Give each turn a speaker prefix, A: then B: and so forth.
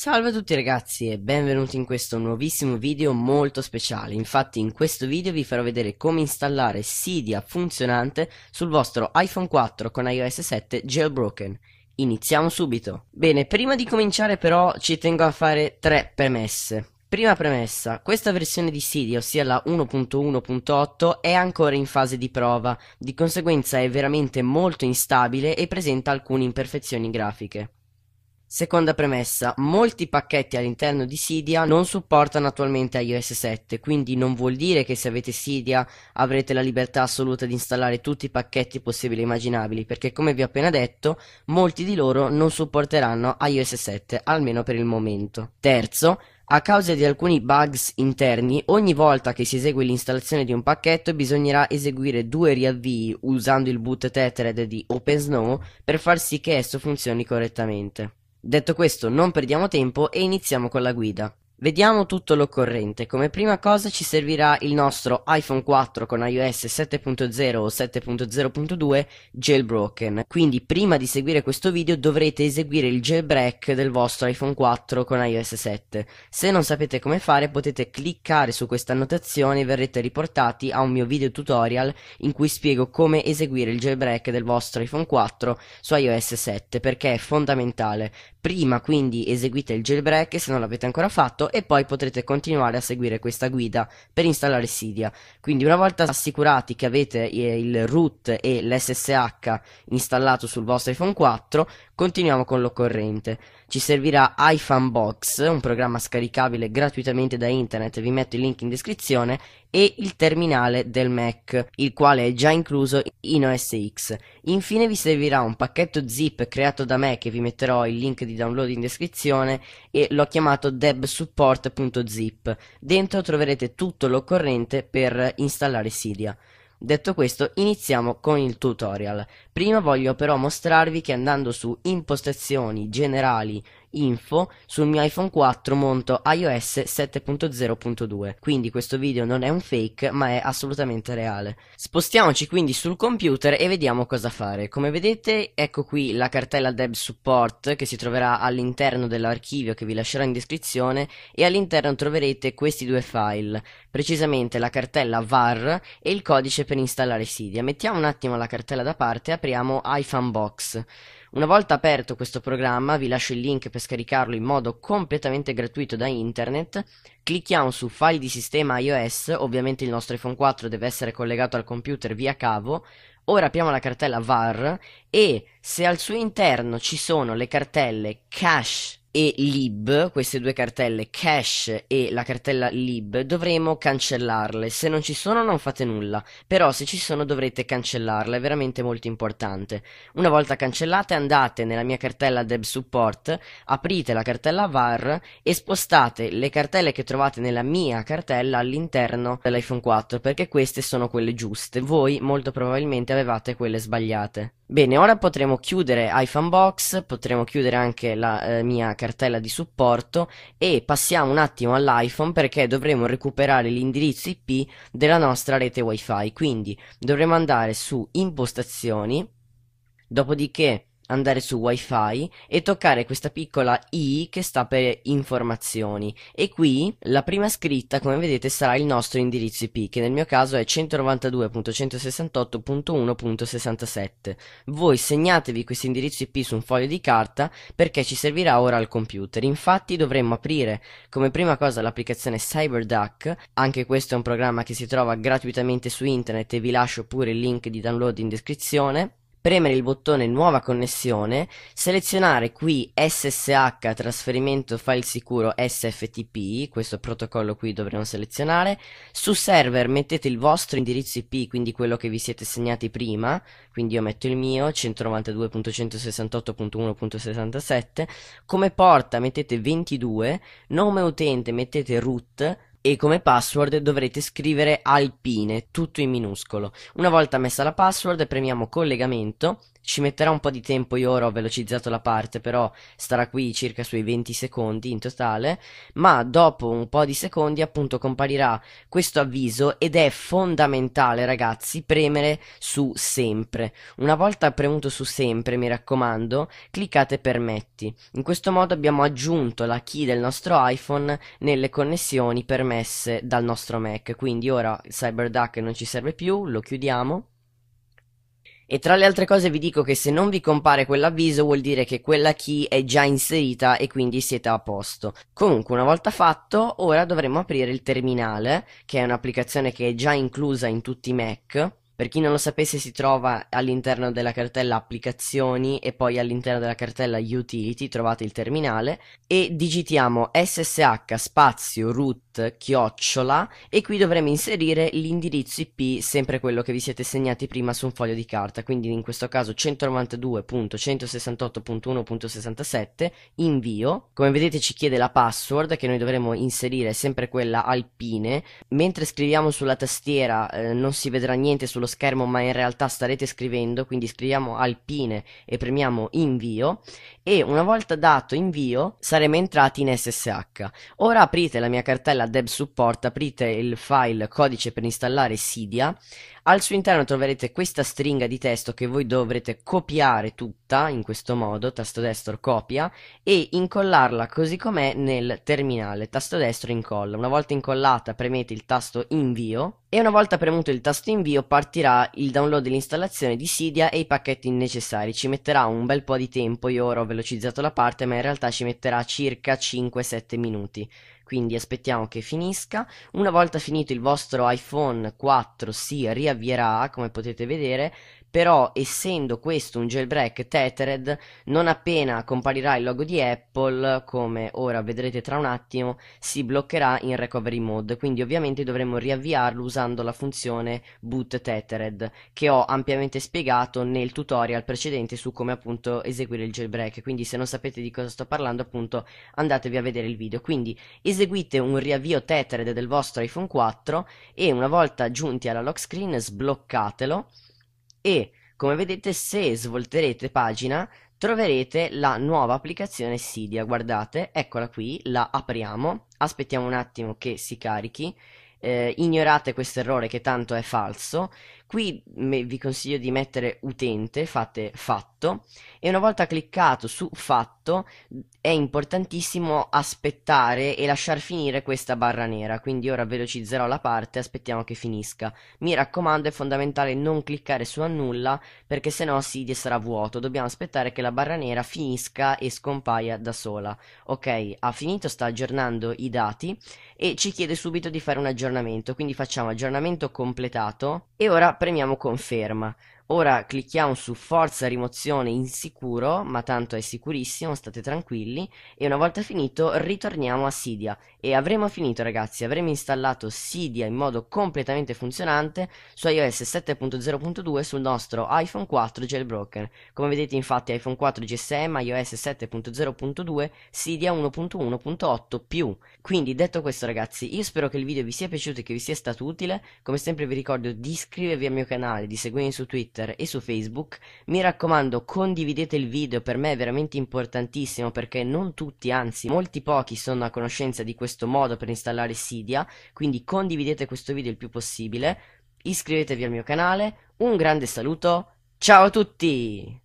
A: Salve a tutti ragazzi e benvenuti in questo nuovissimo video molto speciale, infatti in questo video vi farò vedere come installare Cydia funzionante sul vostro iPhone 4 con iOS 7 jailbroken. Iniziamo subito! Bene, prima di cominciare però ci tengo a fare tre premesse. Prima premessa, questa versione di Cydia, ossia la 1.1.8, è ancora in fase di prova, di conseguenza è veramente molto instabile e presenta alcune imperfezioni grafiche. Seconda premessa, molti pacchetti all'interno di Sidia non supportano attualmente iOS 7, quindi non vuol dire che se avete Sidia avrete la libertà assoluta di installare tutti i pacchetti possibili e immaginabili, perché come vi ho appena detto, molti di loro non supporteranno iOS 7, almeno per il momento. Terzo, a causa di alcuni bugs interni, ogni volta che si esegue l'installazione di un pacchetto bisognerà eseguire due riavvii usando il boot tethered di OpenSnow per far sì che esso funzioni correttamente. Detto questo non perdiamo tempo e iniziamo con la guida. Vediamo tutto l'occorrente. Come prima cosa ci servirà il nostro iPhone 4 con iOS 7.0 o 7.0.2 jailbroken. Quindi prima di seguire questo video dovrete eseguire il jailbreak del vostro iPhone 4 con iOS 7. Se non sapete come fare potete cliccare su questa annotazione e verrete riportati a un mio video tutorial in cui spiego come eseguire il jailbreak del vostro iPhone 4 su iOS 7 perché è fondamentale Prima quindi eseguite il jailbreak se non l'avete ancora fatto e poi potrete continuare a seguire questa guida per installare Cydia. Quindi una volta assicurati che avete eh, il root e l'SSH installato sul vostro iPhone 4, continuiamo con l'occorrente ci servirà iFanbox, un programma scaricabile gratuitamente da internet, vi metto il link in descrizione, e il terminale del Mac, il quale è già incluso in OS X. Infine vi servirà un pacchetto zip creato da me che vi metterò il link di download in descrizione e l'ho chiamato debsupport.zip. Dentro troverete tutto l'occorrente per installare Cydia. Detto questo iniziamo con il tutorial, prima voglio però mostrarvi che andando su impostazioni, generali, info sul mio iPhone 4 monto iOS 7.0.2 quindi questo video non è un fake ma è assolutamente reale spostiamoci quindi sul computer e vediamo cosa fare come vedete ecco qui la cartella dev support che si troverà all'interno dell'archivio che vi lascerò in descrizione e all'interno troverete questi due file precisamente la cartella var e il codice per installare Cydia mettiamo un attimo la cartella da parte e apriamo iFanbox una volta aperto questo programma, vi lascio il link per scaricarlo in modo completamente gratuito da internet, clicchiamo su file di sistema iOS, ovviamente il nostro iPhone 4 deve essere collegato al computer via cavo, ora apriamo la cartella VAR e se al suo interno ci sono le cartelle cache e lib, queste due cartelle, cache e la cartella lib, dovremo cancellarle. Se non ci sono non fate nulla, però se ci sono dovrete cancellarle, è veramente molto importante. Una volta cancellate andate nella mia cartella deb support, aprite la cartella var e spostate le cartelle che trovate nella mia cartella all'interno dell'iPhone 4, perché queste sono quelle giuste. Voi molto probabilmente avevate quelle sbagliate. Bene, ora potremo chiudere iPhone Box, potremo chiudere anche la eh, mia cartella di supporto e passiamo un attimo all'iPhone perché dovremo recuperare l'indirizzo IP della nostra rete WiFi. Quindi dovremo andare su Impostazioni, dopodiché andare su wifi e toccare questa piccola i che sta per informazioni e qui la prima scritta come vedete sarà il nostro indirizzo IP che nel mio caso è 192.168.1.67 voi segnatevi questo indirizzo IP su un foglio di carta perché ci servirà ora al computer infatti dovremmo aprire come prima cosa l'applicazione CyberDuck anche questo è un programma che si trova gratuitamente su internet e vi lascio pure il link di download in descrizione Premere il bottone Nuova connessione, selezionare qui SSH trasferimento file sicuro SFTP, questo protocollo qui dovremo selezionare, su server mettete il vostro indirizzo IP, quindi quello che vi siete segnati prima, quindi io metto il mio 192.168.1.67, come porta mettete 22, nome utente mettete root, e come password dovrete scrivere alpine, tutto in minuscolo. Una volta messa la password premiamo collegamento ci metterà un po' di tempo, io ora ho velocizzato la parte, però starà qui circa sui 20 secondi in totale, ma dopo un po' di secondi appunto comparirà questo avviso ed è fondamentale ragazzi premere su sempre. Una volta premuto su sempre, mi raccomando, cliccate permetti. In questo modo abbiamo aggiunto la key del nostro iPhone nelle connessioni permesse dal nostro Mac, quindi ora CyberDuck non ci serve più, lo chiudiamo e tra le altre cose vi dico che se non vi compare quell'avviso vuol dire che quella key è già inserita e quindi siete a posto. Comunque una volta fatto, ora dovremo aprire il terminale, che è un'applicazione che è già inclusa in tutti i Mac per chi non lo sapesse si trova all'interno della cartella applicazioni e poi all'interno della cartella utility trovate il terminale e digitiamo ssh spazio root chiocciola e qui dovremo inserire l'indirizzo IP sempre quello che vi siete segnati prima su un foglio di carta quindi in questo caso 192.168.1.67 invio come vedete ci chiede la password che noi dovremo inserire sempre quella alpine mentre scriviamo sulla tastiera eh, non si vedrà niente sullo schermo ma in realtà starete scrivendo, quindi scriviamo alpine e premiamo invio e una volta dato invio saremo entrati in SSH. Ora aprite la mia cartella Deb Support, aprite il file codice per installare sidia al suo interno troverete questa stringa di testo che voi dovrete copiare tutta in questo modo, tasto destro copia e incollarla così com'è nel terminale, tasto destro incolla. Una volta incollata premete il tasto invio e una volta premuto il tasto invio partirà il download e l'installazione di Cydia e i pacchetti necessari. Ci metterà un bel po' di tempo, io ora ho velocizzato la parte, ma in realtà ci metterà circa 5-7 minuti. Quindi aspettiamo che finisca. Una volta finito il vostro iPhone 4 si riavvierà, come potete vedere, però essendo questo un jailbreak Tethered, non appena comparirà il logo di Apple, come ora vedrete tra un attimo, si bloccherà in recovery mode, quindi ovviamente dovremo riavviarlo usando la funzione boot Tethered, che ho ampiamente spiegato nel tutorial precedente su come appunto eseguire il jailbreak, quindi se non sapete di cosa sto parlando appunto andatevi a vedere il video. Quindi eseguite un riavvio Tethered del vostro iPhone 4 e una volta giunti alla lock screen sbloccatelo e come vedete se svolterete pagina troverete la nuova applicazione Sidia, guardate, eccola qui, la apriamo, aspettiamo un attimo che si carichi, eh, ignorate questo errore che tanto è falso, Qui vi consiglio di mettere utente, fate fatto e una volta cliccato su fatto è importantissimo aspettare e lasciar finire questa barra nera, quindi ora velocizzerò la parte, aspettiamo che finisca. Mi raccomando è fondamentale non cliccare su annulla perché sennò si sarà vuoto, dobbiamo aspettare che la barra nera finisca e scompaia da sola. Ok, ha finito, sta aggiornando i dati e ci chiede subito di fare un aggiornamento, quindi facciamo aggiornamento completato e ora premiamo conferma Ora clicchiamo su forza rimozione insicuro, ma tanto è sicurissimo, state tranquilli, e una volta finito ritorniamo a Sidia e avremo finito ragazzi, avremo installato Sidia in modo completamente funzionante su iOS 7.0.2 sul nostro iPhone 4 jailbroken. Come vedete infatti iPhone 4 GSM, iOS 7.0.2, Sidia 1.1.8 Quindi detto questo ragazzi, io spero che il video vi sia piaciuto e che vi sia stato utile, come sempre vi ricordo di iscrivervi al mio canale, di seguirmi su Twitter, Twitter e su Facebook. Mi raccomando, condividete il video, per me è veramente importantissimo perché non tutti, anzi molti pochi sono a conoscenza di questo modo per installare Sidia, quindi condividete questo video il più possibile, iscrivetevi al mio canale, un grande saluto, ciao a tutti!